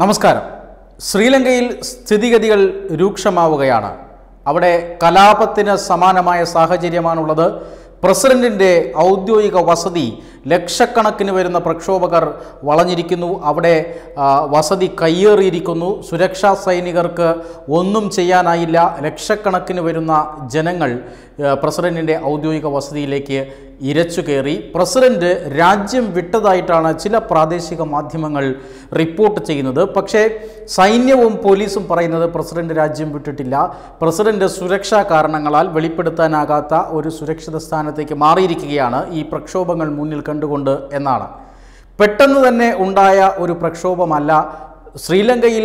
നമസ്കാരം ശ്രീലങ്കയിൽ സ്ഥിതിഗതികൾ രൂക്ഷമാവുകയാണ് അവിടെ കലാപത്തിന് സമാനമായ സാഹചര്യമാണുള്ളത് പ്രസിഡന്റിൻ്റെ ഔദ്യോഗിക വസതി ലക്ഷക്കണക്കിന് വരുന്ന പ്രക്ഷോഭകർ വളഞ്ഞിരിക്കുന്നു അവിടെ വസതി കയ്യേറിയിരിക്കുന്നു സുരക്ഷാ സൈനികർക്ക് ഒന്നും ചെയ്യാനായില്ല ലക്ഷക്കണക്കിന് വരുന്ന ജനങ്ങൾ പ്രസിഡൻറ്റിൻ്റെ ഔദ്യോഗിക വസതിയിലേക്ക് ഇരച്ചു കയറി പ്രസിഡന്റ് രാജ്യം വിട്ടതായിട്ടാണ് ചില പ്രാദേശിക മാധ്യമങ്ങൾ റിപ്പോർട്ട് ചെയ്യുന്നത് പക്ഷേ സൈന്യവും പോലീസും പറയുന്നത് പ്രസിഡന്റ് രാജ്യം വിട്ടിട്ടില്ല പ്രസിഡൻ്റ് സുരക്ഷാ കാരണങ്ങളാൽ വെളിപ്പെടുത്താനാകാത്ത ഒരു സുരക്ഷിത സ്ഥാനത്തേക്ക് മാറിയിരിക്കുകയാണ് ഈ പ്രക്ഷോഭങ്ങൾ മുന്നിൽ കണ്ടുകൊണ്ട് എന്നാണ് പെട്ടെന്ന് തന്നെ ഉണ്ടായ ഒരു പ്രക്ഷോഭമല്ല ശ്രീലങ്കയിൽ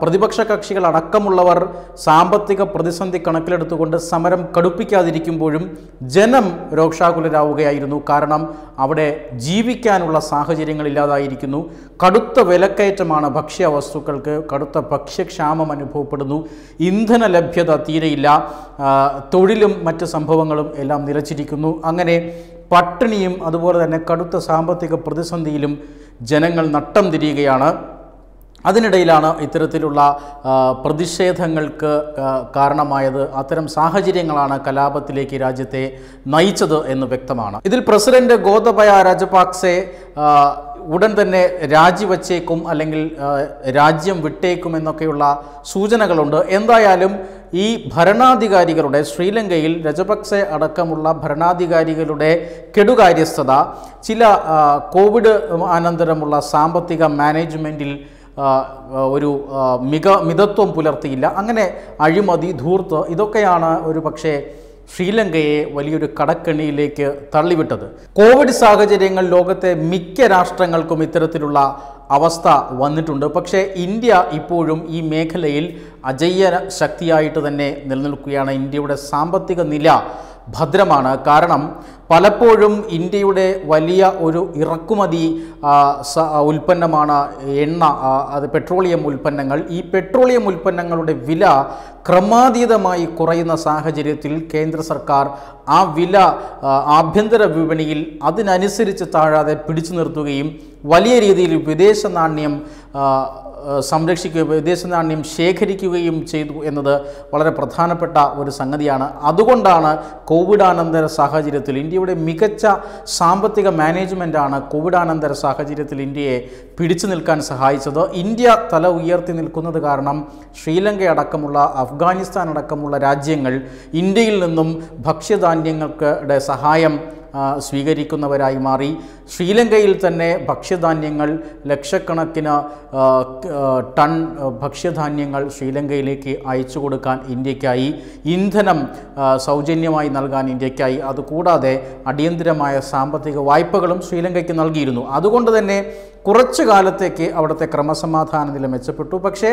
പ്രതിപക്ഷ കക്ഷികൾ അടക്കമുള്ളവർ സാമ്പത്തിക പ്രതിസന്ധി കണക്കിലെടുത്തുകൊണ്ട് സമരം കടുപ്പിക്കാതിരിക്കുമ്പോഴും ജനം രോക്ഷാകുലരാവുകയായിരുന്നു കാരണം അവിടെ ജീവിക്കാനുള്ള സാഹചര്യങ്ങൾ ഇല്ലാതായിരിക്കുന്നു കടുത്ത വിലക്കയറ്റമാണ് ഭക്ഷ്യവസ്തുക്കൾക്ക് കടുത്ത ഭക്ഷ്യക്ഷാമം അനുഭവപ്പെടുന്നു ഇന്ധന ലഭ്യത തീരെയില്ല തൊഴിലും മറ്റ് സംഭവങ്ങളും എല്ലാം നിലച്ചിരിക്കുന്നു അങ്ങനെ പട്ടിണിയും അതുപോലെ തന്നെ കടുത്ത സാമ്പത്തിക പ്രതിസന്ധിയിലും ജനങ്ങൾ നട്ടം തിരിയുകയാണ് അതിനിടയിലാണ് ഇത്തരത്തിലുള്ള പ്രതിഷേധങ്ങൾക്ക് കാരണമായത് അത്തരം സാഹചര്യങ്ങളാണ് കലാപത്തിലേക്ക് രാജ്യത്തെ നയിച്ചത് എന്ന് വ്യക്തമാണ് ഇതിൽ പ്രസിഡന്റ് ഗോതബയ രാജപാക്സെ ഉടൻ തന്നെ രാജിവച്ചേക്കും അല്ലെങ്കിൽ രാജ്യം വിട്ടേക്കും എന്നൊക്കെയുള്ള സൂചനകളുണ്ട് എന്തായാലും ഈ ഭരണാധികാരികളുടെ ശ്രീലങ്കയിൽ രജപക്സെ അടക്കമുള്ള ഭരണാധികാരികളുടെ കെടുകാര്യസ്ഥത ചില കോവിഡ് അനന്തരമുള്ള സാമ്പത്തിക മാനേജ്മെൻറ്റിൽ ഒരു മിക മിതത്വം പുലർത്തിയില്ല അങ്ങനെ അഴിമതി ധൂർത്ത് ഇതൊക്കെയാണ് ഒരു പക്ഷേ ശ്രീലങ്കയെ വലിയൊരു കടക്കെണിയിലേക്ക് തള്ളിവിട്ടത് കോവിഡ് സാഹചര്യങ്ങൾ ലോകത്തെ മിക്ക രാഷ്ട്രങ്ങൾക്കും ഇത്തരത്തിലുള്ള അവസ്ഥ വന്നിട്ടുണ്ട് പക്ഷേ ഇന്ത്യ ഇപ്പോഴും ഈ മേഖലയിൽ അജയ്യ ശക്തിയായിട്ട് തന്നെ നിലനിൽക്കുകയാണ് ഇന്ത്യയുടെ സാമ്പത്തിക നില ഭദ്രമാണ് കാരണം പലപ്പോഴും ഇന്ത്യയുടെ വലിയ ഒരു ഇറക്കുമതി ഉൽപ്പന്നമാണ് എണ്ണ അത് പെട്രോളിയം ഉൽപ്പന്നങ്ങൾ ഈ പെട്രോളിയം ഉൽപ്പന്നങ്ങളുടെ വില ക്രമാതീതമായി കുറയുന്ന സാഹചര്യത്തിൽ കേന്ദ്ര സർക്കാർ ആ വില ആഭ്യന്തര വിപണിയിൽ അതിനനുസരിച്ച് താഴാതെ പിടിച്ചു നിർത്തുകയും വലിയ രീതിയിൽ വിദേശ നാണ്യം സംരക്ഷിക്കുകയും നാണ്യം ശേഖരിക്കുകയും ചെയ്തു എന്നത് വളരെ പ്രധാനപ്പെട്ട ഒരു സംഗതിയാണ് അതുകൊണ്ടാണ് കോവിഡാനന്തര സാഹചര്യത്തിൽ ഇന്ത്യയുടെ മികച്ച സാമ്പത്തിക മാനേജ്മെൻറ്റാണ് കോവിഡാനന്തര സാഹചര്യത്തിൽ ഇന്ത്യയെ പിടിച്ചു നിൽക്കാൻ സഹായിച്ചത് ഇന്ത്യ തല ഉയർത്തി നിൽക്കുന്നത് കാരണം ശ്രീലങ്ക അടക്കമുള്ള അഫ്ഗാനിസ്ഥാൻ അടക്കമുള്ള രാജ്യങ്ങൾ ഇന്ത്യയിൽ നിന്നും ഭക്ഷ്യധാന്യങ്ങൾക്ക് സഹായം സ്വീകരിക്കുന്നവരായി മാറി ശ്രീലങ്കയിൽ തന്നെ ഭക്ഷ്യധാന്യങ്ങൾ ലക്ഷക്കണക്കിന് ടൺ ഭക്ഷ്യധാന്യങ്ങൾ ശ്രീലങ്കയിലേക്ക് അയച്ചു കൊടുക്കാൻ ഇന്ത്യക്കായി ഇന്ധനം സൗജന്യമായി നൽകാൻ ഇന്ത്യക്കായി അതുകൂടാതെ അടിയന്തരമായ സാമ്പത്തിക വായ്പകളും ശ്രീലങ്കയ്ക്ക് നൽകിയിരുന്നു അതുകൊണ്ട് തന്നെ കുറച്ചു കാലത്തേക്ക് അവിടുത്തെ ക്രമസമാധാന നില മെച്ചപ്പെട്ടു പക്ഷേ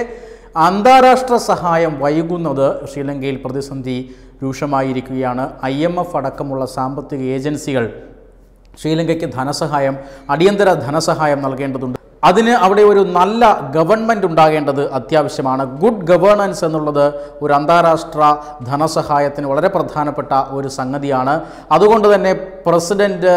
അന്താരാഷ്ട്ര സഹായം വൈകുന്നത് ശ്രീലങ്കയിൽ പ്രതിസന്ധി രൂക്ഷമായിരിക്കുകയാണ് ഐ എം എഫ് അടക്കമുള്ള സാമ്പത്തിക ഏജൻസികൾ ശ്രീലങ്കയ്ക്ക് ധനസഹായം അടിയന്തര ധനസഹായം നൽകേണ്ടതുണ്ട് അതിന് അവിടെ ഒരു നല്ല ഗവൺമെൻറ് ഉണ്ടാകേണ്ടത് അത്യാവശ്യമാണ് ഗുഡ് ഗവേണൻസ് എന്നുള്ളത് ഒരു അന്താരാഷ്ട്ര ധനസഹായത്തിന് വളരെ പ്രധാനപ്പെട്ട ഒരു സംഗതിയാണ് അതുകൊണ്ട് തന്നെ പ്രസിഡൻറ്റ്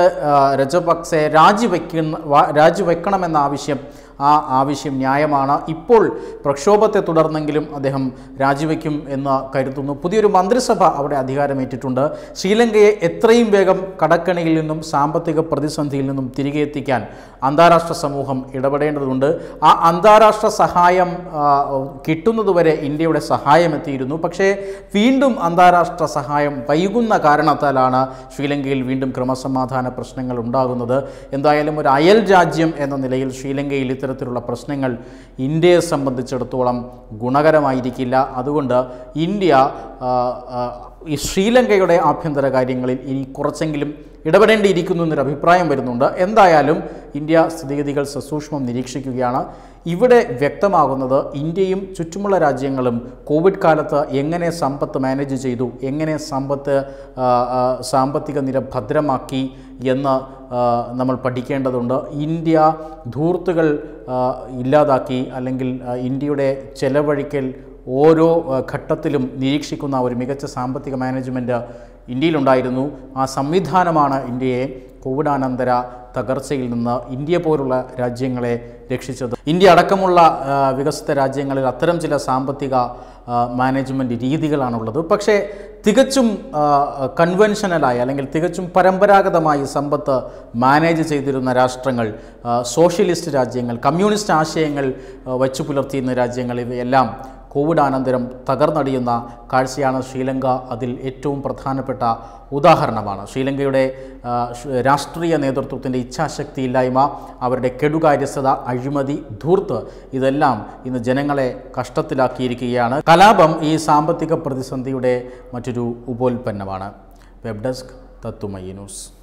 രജപക്സെ രാജിവെക്കുന്ന രാജിവെക്കണമെന്ന ആവശ്യം ആ ആവശ്യം ന്യായമാണ് ഇപ്പോൾ പ്രക്ഷോഭത്തെ തുടർന്നെങ്കിലും അദ്ദേഹം രാജിവെക്കും എന്ന് കരുതുന്നു പുതിയൊരു മന്ത്രിസഭ അവിടെ അധികാരമേറ്റിട്ടുണ്ട് ശ്രീലങ്കയെ എത്രയും വേഗം കടക്കണിയിൽ നിന്നും സാമ്പത്തിക പ്രതിസന്ധിയിൽ നിന്നും തിരികെ എത്തിക്കാൻ അന്താരാഷ്ട്ര സമൂഹം ഇടപെടേണ്ടതുണ്ട് ആ അന്താരാഷ്ട്ര സഹായം കിട്ടുന്നതുവരെ ഇന്ത്യയുടെ സഹായം എത്തിയിരുന്നു പക്ഷേ വീണ്ടും അന്താരാഷ്ട്ര സഹായം വൈകുന്ന കാരണത്താലാണ് ശ്രീലങ്കയിൽ വീണ്ടും ക്രമസമാധാന പ്രശ്നങ്ങൾ ഉണ്ടാകുന്നത് എന്തായാലും ഒരു അയൽ രാജ്യം എന്ന നിലയിൽ ശ്രീലങ്കയിൽ ഇത്തരം ഇത്തരത്തിലുള്ള പ്രശ്നങ്ങൾ ഇന്ത്യയെ സംബന്ധിച്ചിടത്തോളം ഗുണകരമായിരിക്കില്ല അതുകൊണ്ട് ഇന്ത്യ ഈ ശ്രീലങ്കയുടെ ആഭ്യന്തര കാര്യങ്ങളിൽ ഇനി കുറച്ചെങ്കിലും ഇടപെടേണ്ടിയിരിക്കുന്നു എന്നൊരു അഭിപ്രായം വരുന്നുണ്ട് എന്തായാലും ഇന്ത്യ സ്ഥിതിഗതികൾ സസൂക്ഷ്മം നിരീക്ഷിക്കുകയാണ് ഇവിടെ വ്യക്തമാകുന്നത് ഇന്ത്യയും ചുറ്റുമുള്ള രാജ്യങ്ങളും കോവിഡ് കാലത്ത് എങ്ങനെ സമ്പത്ത് മാനേജ് ചെയ്തു എങ്ങനെ സമ്പത്ത് സാമ്പത്തിക നിര ഭദ്രമാക്കി എന്ന് നമ്മൾ പഠിക്കേണ്ടതുണ്ട് ഇന്ത്യ ധൂർത്തുകൾ ഇല്ലാതാക്കി അല്ലെങ്കിൽ ഇന്ത്യയുടെ ചെലവഴിക്കൽ ഓരോ ഘട്ടത്തിലും നിരീക്ഷിക്കുന്ന ഒരു മികച്ച സാമ്പത്തിക മാനേജ്മെൻറ്റ് ഇന്ത്യയിലുണ്ടായിരുന്നു ആ സംവിധാനമാണ് ഇന്ത്യയെ കോവിഡാനന്തര തകർച്ചയിൽ നിന്ന് ഇന്ത്യ പോലുള്ള രാജ്യങ്ങളെ രക്ഷിച്ചത് ഇന്ത്യ അടക്കമുള്ള വികസിത രാജ്യങ്ങളിൽ അത്തരം ചില സാമ്പത്തിക മാനേജ്മെൻറ്റ് രീതികളാണുള്ളത് പക്ഷേ തികച്ചും കൺവെൻഷനലായി അല്ലെങ്കിൽ തികച്ചും പരമ്പരാഗതമായി സമ്പത്ത് മാനേജ് ചെയ്തിരുന്ന രാഷ്ട്രങ്ങൾ സോഷ്യലിസ്റ്റ് രാജ്യങ്ങൾ കമ്മ്യൂണിസ്റ്റ് ആശയങ്ങൾ വച്ചു പുലർത്തിയിരുന്ന രാജ്യങ്ങൾ ഇവയെല്ലാം അനന്തരം തകർന്നടിയുന്ന കാഴ്ചയാണ് ശ്രീലങ്ക അതിൽ ഏറ്റവും പ്രധാനപ്പെട്ട ഉദാഹരണമാണ് ശ്രീലങ്കയുടെ രാഷ്ട്രീയ നേതൃത്വത്തിൻ്റെ ഇച്ഛാശക്തിയില്ലായ്മ അവരുടെ കെടുകാര്യസ്ഥത അഴിമതി ധൂർത്ത് ഇതെല്ലാം ഇന്ന് ജനങ്ങളെ കഷ്ടത്തിലാക്കിയിരിക്കുകയാണ് കലാപം ഈ സാമ്പത്തിക പ്രതിസന്ധിയുടെ മറ്റൊരു ഉപോൽപ്പന്നമാണ് വെബ് ഡെസ്ക് തത്തുമയി ന്യൂസ്